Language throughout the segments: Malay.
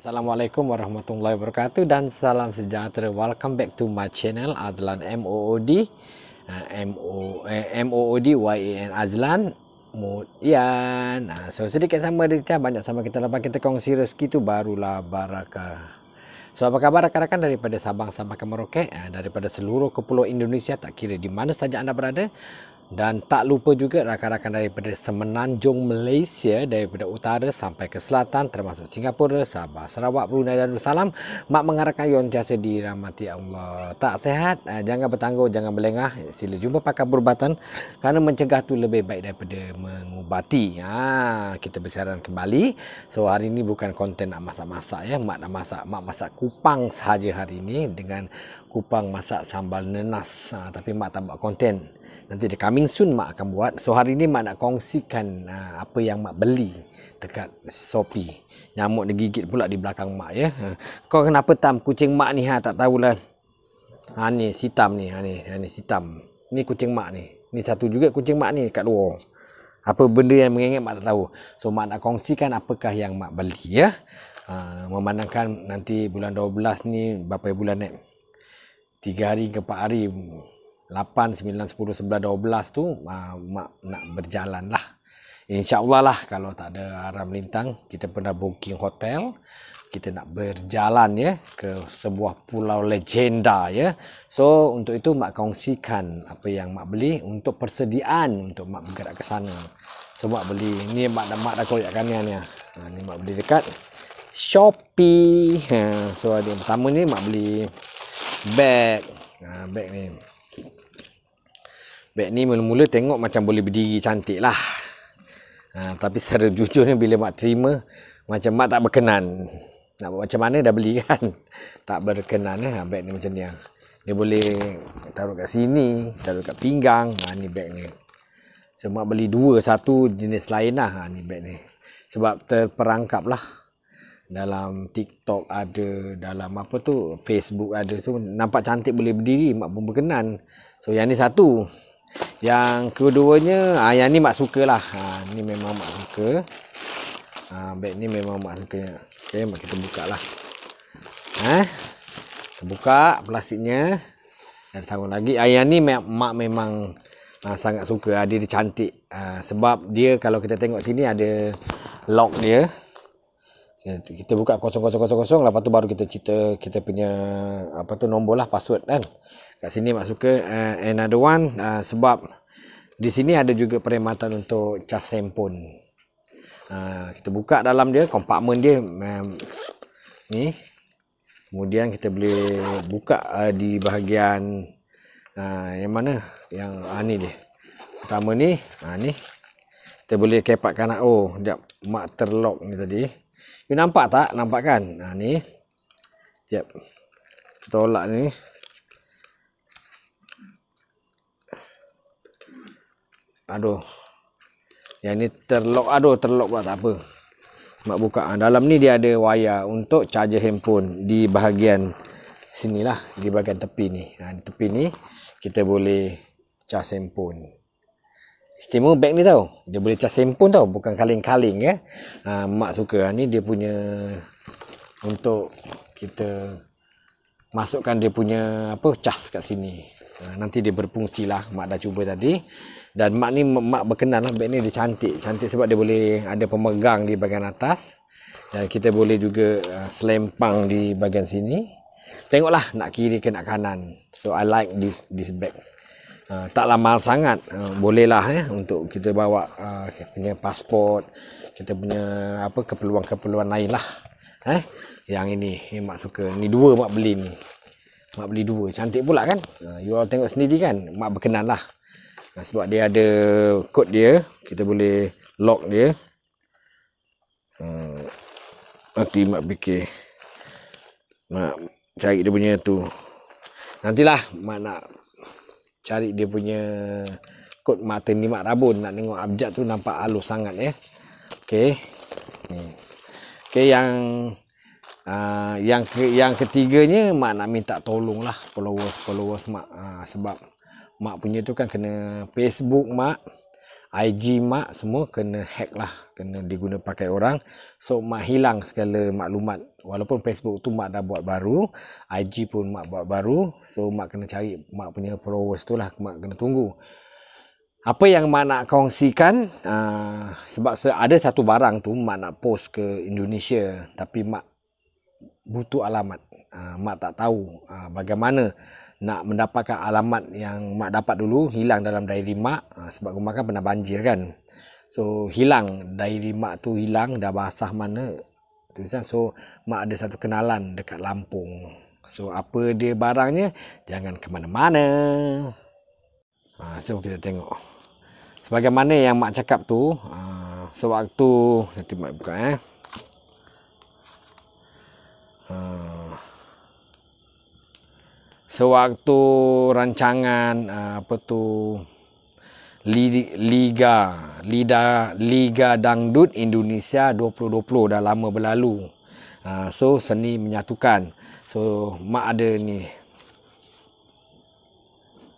Assalamualaikum warahmatullahi wabarakatuh dan salam sejahtera. Welcome back to my channel Azlan MOOD. M O eh, eh, M O O D Y A N Azlan. Kemudian, nah, so sedikit sama kita banyak sama kita lepas kita kongsi rezeki tu barulah barakah. So apa khabar rakan-rakan daripada Sabang sampai ke Merauke, ah, daripada seluruh kepulauan Indonesia tak kira di mana saja anda berada. Dan tak lupa juga rakan-rakan daripada semenanjung Malaysia daripada utara sampai ke selatan termasuk Singapura, Sabah, Sarawak, Brunei dan Darussalam. Mak mengarahkan yang jasa dirahmati Allah. Tak sehat, eh, jangan bertangguh, jangan berlengah. Sila jumpa pakar perubatan kerana mencegah tu lebih baik daripada mengubati. Ha, kita bersiaran kembali. So hari ini bukan konten nak masak-masak ya. Mak nak masak, mak masak kupang sahaja hari ini dengan kupang masak sambal nenas. Ha, tapi mak tak buat konten. Nanti dia coming soon mak akan buat. So hari ni mak nak kongsikan uh, apa yang mak beli dekat Shopee. Nyamuk dia gigit pula di belakang mak ya. Kau kenapa tam kucing mak ni ha tak tahulah. Ha ni hitam ni, ha ni, ha ni sitam. Ni kucing mak ni. Ni satu juga kucing mak ni kat luar. Apa benda yang mengingat mak tak tahu. So mak nak kongsikan apakah yang mak beli ya. Uh, memandangkan nanti bulan 12 ni berapa bulan ni? Tiga hari ke empat hari 8, 9, 10, 11, 12 tu uh, mak nak berjalan lah. InsyaAllah lah kalau tak ada arah melintang, kita pernah booking hotel. Kita nak berjalan ya ke sebuah pulau legenda ya. So untuk itu mak kongsikan apa yang mak beli untuk persediaan untuk mak bergerak ke sana. So mak beli, ni mak dah, mak dah koyakkan ni. Ya. Ha, mak beli dekat Shopee. Ha, so yang pertama ni mak beli bag. Ah, bag ni Beg ni mula-mula tengok macam boleh berdiri cantik lah. Ha, tapi secara jujurnya bila mak terima, macam mak tak berkenan. Nak buat macam mana dah beli kan. Tak berkenan eh. Ha, beg ni macam ni ha. Dia boleh taruh kat sini, taruh kat pinggang. Ha, ni beg ni. Semak beli dua, satu jenis lain lah. Ha, ni beg ni. Sebab terperangkap lah. Dalam TikTok ada, dalam apa tu, Facebook ada. So, nampak cantik boleh berdiri, mak pun berkenan. So yang ni satu Yang keduanya ha, Yang ni mak suka lah ha, Ni memang mak suka ha, ah, Bag ni memang mak suka Okay mak kita buka lah ha, Kita buka plastiknya Dan sarung lagi ha, Yang ni mak, mak memang ha, Sangat suka ha, dia, dia cantik ha, Sebab dia kalau kita tengok sini ada Lock dia Ya, kita buka kosong kosong kosong kosong lepas tu baru kita cerita kita punya apa tu nombor lah password kan kat sini mak suka uh, another one uh, sebab di sini ada juga perkhidmatan untuk cas sempon uh, eh, kita buka dalam dia compartment dia um, ni kemudian kita boleh buka uh, di bahagian uh, yang mana yang uh, ni dia pertama ni uh, ni kita boleh kepakkan oh sekejap mak terlock ni tadi You nampak tak? Nampak kan? Ha ni. Jap. tolak ni. Aduh. Yang ni terlock. Aduh, terlock buat tak apa. Mak buka. Ha, dalam ni dia ada wayar untuk charger handphone di bahagian sinilah, di bahagian tepi ni. Ha, tepi ni kita boleh charge handphone. Stimul bag ni tau. Dia boleh cas sempun tau. Bukan kaleng-kaleng ya. Ha, mak suka. Ha, ni dia punya untuk kita masukkan dia punya apa cas kat sini. Ha, nanti dia berfungsi lah. Mak dah cuba tadi. Dan mak ni mak berkenan lah. Bag ni dia cantik. Cantik sebab dia boleh ada pemegang di bahagian atas. Dan kita boleh juga ha, selempang di bahagian sini. Tengoklah nak kiri ke nak kanan. So I like this this bag. Ah, tak lama sangat uh, bolehlah eh untuk kita bawa uh, kita punya pasport kita punya apa keperluan-keperluan lain lah eh yang ini yang mak suka ni dua mak beli ni mak beli dua cantik pula kan uh, you all tengok sendiri kan mak berkenan lah uh, sebab dia ada kod dia kita boleh lock dia hmm. nanti mak fikir mak cari dia punya tu nantilah mak nak cari dia punya kod mata ni mak rabun nak tengok abjad tu nampak halus sangat ya. Okey. Okey yang uh, yang ke, yang ketiganya mak nak minta tolong lah followers followers mak uh, sebab mak punya tu kan kena Facebook mak IG mak semua kena hack lah kena diguna pakai orang so mak hilang segala maklumat walaupun Facebook tu mak dah buat baru IG pun mak buat baru so mak kena cari mak punya followers tu lah mak kena tunggu apa yang mak nak kongsikan uh, sebab ada satu barang tu mak nak post ke Indonesia tapi mak butuh alamat uh, mak tak tahu uh, bagaimana nak mendapatkan alamat yang mak dapat dulu hilang dalam diary mak ha, sebab rumah kan pernah banjir kan so hilang diary mak tu hilang dah basah mana tulisan so mak ada satu kenalan dekat Lampung so apa dia barangnya jangan ke mana-mana ha, so kita tengok sebagaimana yang mak cakap tu ha, sewaktu nanti mak buka eh ha, sewaktu rancangan ah, apa tu liga liga liga dangdut Indonesia 2020 dah lama berlalu ah, so seni menyatukan so mak ada ni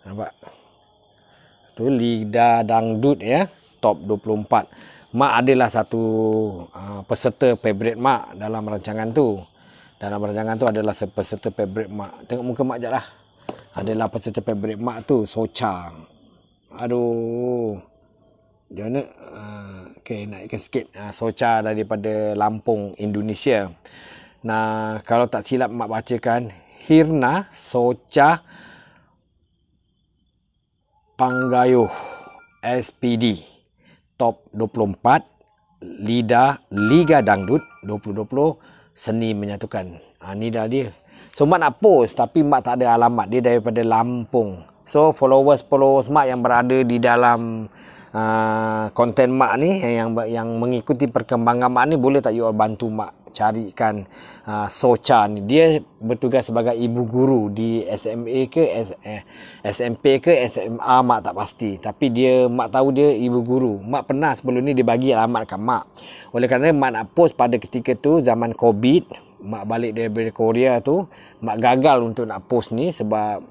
nampak tu liga dangdut ya top 24 mak adalah satu ah, peserta favorite mak dalam rancangan tu dalam rancangan tu adalah peserta pabrik mak tengok muka mak jelah adalah peserta pabrik mak tu socang aduh dia nak ah, okay, naikkan sikit ah, socha daripada Lampung Indonesia nah kalau tak silap mak bacakan Hirna Socha Panggayuh SPD top 24 Lida Liga Dangdut 2020 seni menyatukan. Ha, ni dah dia. So mak nak post tapi mak tak ada alamat. Dia daripada Lampung. So followers followers mak yang berada di dalam uh, mak ni eh, yang yang mengikuti perkembangan mak ni boleh tak you all bantu mak carikan uh, Socha ni dia bertugas sebagai ibu guru di SMA ke S, eh, SMP ke SMA mak tak pasti tapi dia mak tahu dia ibu guru mak pernah sebelum ni dia bagi alamat kat mak oleh kerana mak nak post pada ketika tu zaman covid mak balik dari Korea tu mak gagal untuk nak post ni sebab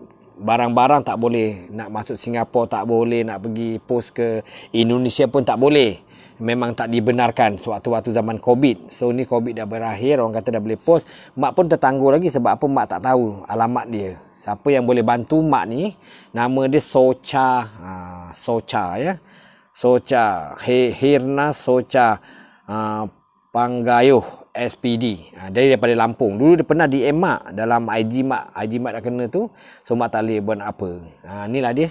barang-barang tak boleh nak masuk Singapura tak boleh nak pergi post ke Indonesia pun tak boleh memang tak dibenarkan sewaktu-waktu zaman COVID. So ni COVID dah berakhir, orang kata dah boleh post. Mak pun tertangguh lagi sebab apa mak tak tahu alamat dia. Siapa yang boleh bantu mak ni? Nama dia Socha. Ha, Socha ya. Socha. He, Hirna Socha. Ha, Panggayuh. SPD ha, Dari daripada Lampung Dulu dia pernah DM mak Dalam IG mak IG mak dah kena tu So mak tak boleh buat apa ha, Inilah dia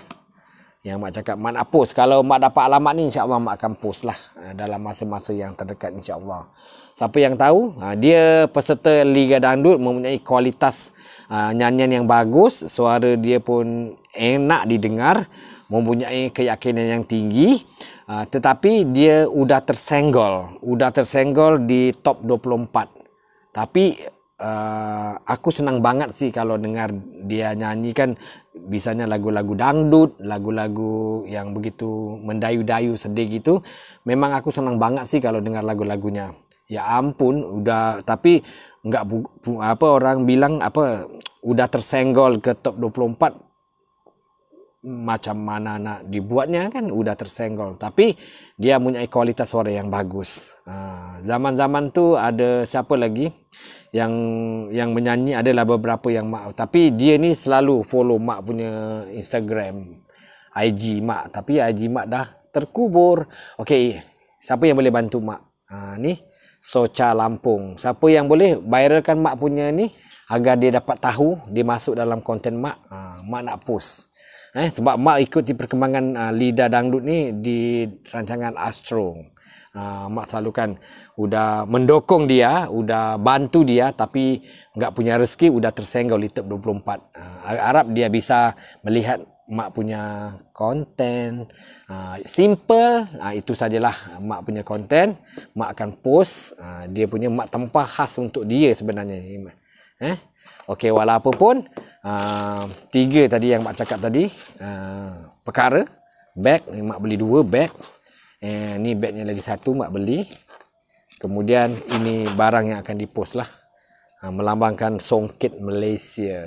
yang mak cakap mak nak post. Kalau mak dapat alamat ni insyaAllah mak akan post lah. Ha, dalam masa-masa yang terdekat insyaAllah. Siapa yang tahu, ha, dia peserta Liga Dangdut mempunyai kualitas ha, nyanyian yang bagus. Suara dia pun enak didengar. Mempunyai keyakinan yang tinggi. Tetapi dia sudah tersenggol. Sudah tersenggol di top 24. Tapi aku senang banget sih kalau dengar dia nyanyikan biasanya lagu-lagu dangdut, lagu-lagu yang begitu mendayu-dayu sedih gitu. Memang aku senang banget sih kalau dengar lagu-lagunya. Ya ampun, udah tapi enggak apa orang bilang apa udah tersenggol ke top 24 macam mana nak dibuatnya kan udah tersenggol tapi dia punya kualitas suara yang bagus ha, zaman-zaman tu ada siapa lagi yang yang menyanyi adalah beberapa yang mak tapi dia ni selalu follow mak punya Instagram IG mak tapi IG mak dah terkubur okey siapa yang boleh bantu mak ha, ni Socha Lampung siapa yang boleh viralkan mak punya ni agar dia dapat tahu dia masuk dalam konten mak ha, mak nak post eh sebab mak ikuti perkembangan uh, lidah dangdut ni di rancangan Astro. Uh, ah, mak selalu kan udah mendukung dia, udah bantu dia tapi enggak punya rezeki, udah tersenggol litup 24. Uh, Arab dia bisa melihat mak punya konten uh, simple uh, itu sajalah mak punya konten mak akan post uh, dia punya mak tempah khas untuk dia sebenarnya eh Okey, walaupun uh, tiga tadi yang mak cakap tadi, uh, perkara beg mak beli dua beg. Eh ni begnya lagi satu mak beli. Kemudian ini barang yang akan dipost lah. Uh, melambangkan Songket Malaysia.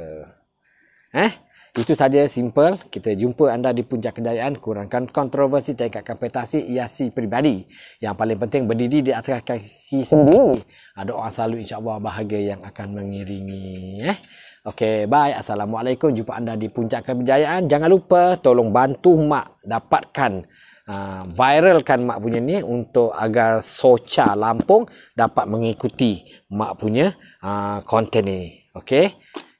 Eh? Itu saja simple. Kita jumpa anda di puncak kejayaan. Kurangkan kontroversi, tingkatkan prestasi, iasi peribadi. Yang paling penting berdiri di atas kaki sendiri doa selalu insyaAllah bahagia yang akan mengiringi eh. Okey, bye. Assalamualaikum. Jumpa anda di Puncak Kebijayaan. Jangan lupa tolong bantu mak dapatkan uh, viralkan mak punya ni untuk agar Socha Lampung dapat mengikuti mak punya uh, konten ni. Okey.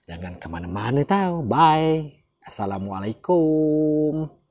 Jangan ke mana-mana tahu. Bye. Assalamualaikum.